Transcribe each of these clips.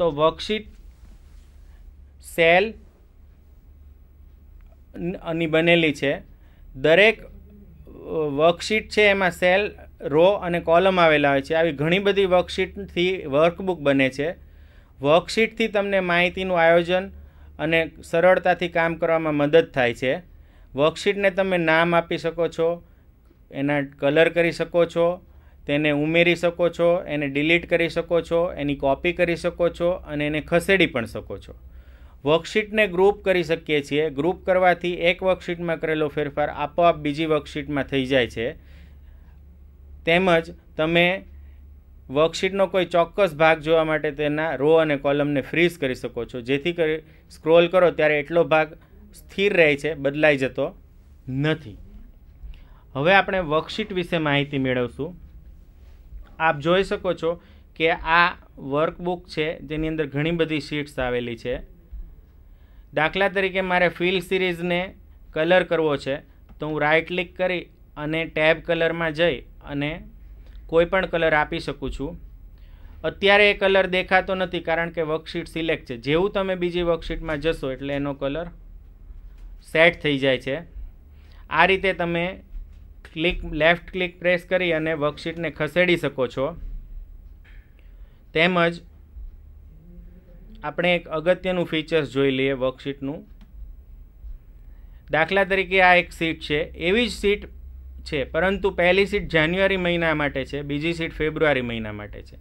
તો worksheet cell ની બનેલી છે દરેક વર્કશીટ છે એમાં સેલ રો અને કોલમ આવેલા હોય છે આવી ઘણી બધી વર્કશીટથી વર્કબુક બને છે વર્કશીટથી તમને માહિતીનું આયોજન અને સરળતાથી કામ કરવામાં મદદ થાય છે વર્કશીટને તમે નામ આપી શકો છો એના કલર કરી શકો છો તેને ઉમેરી શકો છો એને ડિલીટ કરી શકો છો એની કોપી કરી શકો છો અને એને ખસેડી પણ શકો છો વર્કશીટને ગ્રુપ કરી શકીએ છીએ ગ્રુપ કરવાથી એક વર્કશીટમાં કરેલો ફેરફાર આપોઆપ બીજી વર્કશીટમાં થઈ જાય છે તેમજ તમે વર્કશીટનો કોઈ ચોક્કસ ભાગ જોવા માટે તેના રો અને કોલમને ફ્રીઝ કરી શકો છો જેથી કરી સ્ક્રોલ કરો ત્યારે એટલો ભાગ સ્થિર રહે છે બદલાઈ જતો નથી હવે આપણે વર્કશીટ વિશે માહિતી મેળવશું આપ જોઈ શકો છો કે આ વર્કબુક છે જેની અંદર ઘણી બધી શીટ્સ આવેલી છે દાખલા તરીકે મારે ફિલ સિરીઝને કલર કરવો છે તો હું રાઇટ ક્લિક કરી અને ટેબ કલરમાં જઈ અને કોઈપણ કલર આપી શકું છું અત્યારે એ કલર દેખાતો નથી કારણ કે વર્કશીટ સિલેક્ટ છે જેવું તમે બીજી વર્કશીટમાં જશો એટલે એનો કલર સેટ થઈ જાય છે આ રીતે તમે ક્લિક લેફ્ટ ક્લિક પ્રેસ કરી અને વર્કશીટને ખસેડી શકો છો તેમજ આપણે એક અગત્યનું ફીચર્સ જોઈ લઈએ વર્કશીટનું દાખલા તરીકે આ એક સીટ છે એવી જ સીટ છે પરંતુ પહેલી સીટ જાન્યુઆરી મહિના માટે છે બીજી સીટ ફેબ્રુઆરી મહિના માટે છે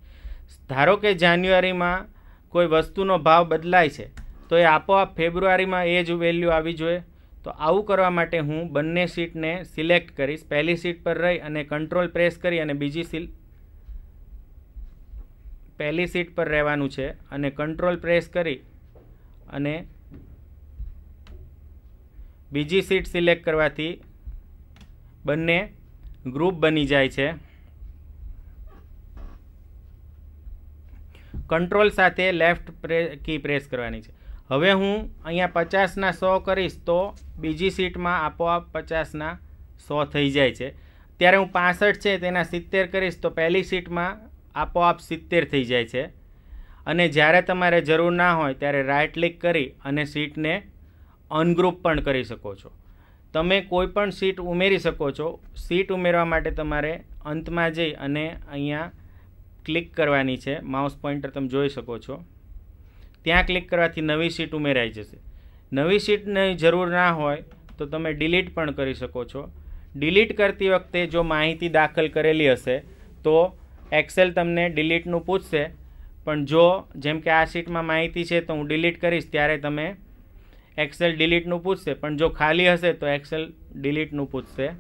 ધારો કે જાન્યુઆરીમાં કોઈ વસ્તુનો ભાવ બદલાય છે તો એ આપોઆપ ફેબ્રુઆરીમાં એ જ વેલ્યુ આવી જોઈએ તો આવું કરવા માટે હું બંને સીટને સિલેક્ટ કરીશ પહેલી સીટ પર રહી અને કંટ્રોલ પ્રેસ કરી અને બીજી સીલ પહેલી સીટ પર રહેવાનું છે અને કંટ્રોલ પ્રેસ કરી અને બીજી સીટ સિલેક્ટ કરવાથી બંને ગ્રુપ બની જાય છે કંટ્રોલ સાથે લેફ્ટ પ્રે કી પ્રેસ કરવાની છે હવે હું અહીંયા પચાસના સો કરીશ તો બીજી સીટમાં આપોઆપ પચાસના સો થઈ જાય છે ત્યારે હું પાસઠ છે તેના સિત્તેર કરીશ તો પહેલી સીટમાં આપોઆપ સિત્તેર થઈ જાય છે અને જ્યારે તમારે જરૂર ના હોય ત્યારે રાઇટ ક્લિક કરી અને સીટને અનગ્રુપ પણ કરી શકો છો તમે કોઈ પણ સીટ ઉમેરી શકો છો સીટ ઉમેરવા માટે તમારે અંતમાં જઈ અને અહીંયા ક્લિક કરવાની છે માઉસ પોઈન્ટર તમે જોઈ શકો છો ત્યાં ક્લિક કરવાથી નવી સીટ ઉમેરાઈ જશે નવી સીટની જરૂર ના હોય તો તમે ડિલીટ પણ કરી શકો છો ડિલીટ કરતી વખતે જો માહિતી દાખલ કરેલી હશે તો એક્સેલ તમને ડિલીટનું પૂછશે પણ જો જેમ કે આ સીટમાં માહિતી છે તો હું ડિલીટ કરીશ ત્યારે તમે એક્સેલ ડિલીટનું પૂછશે પણ જો ખાલી હશે તો એક્સેલ ડિલીટનું પૂછશે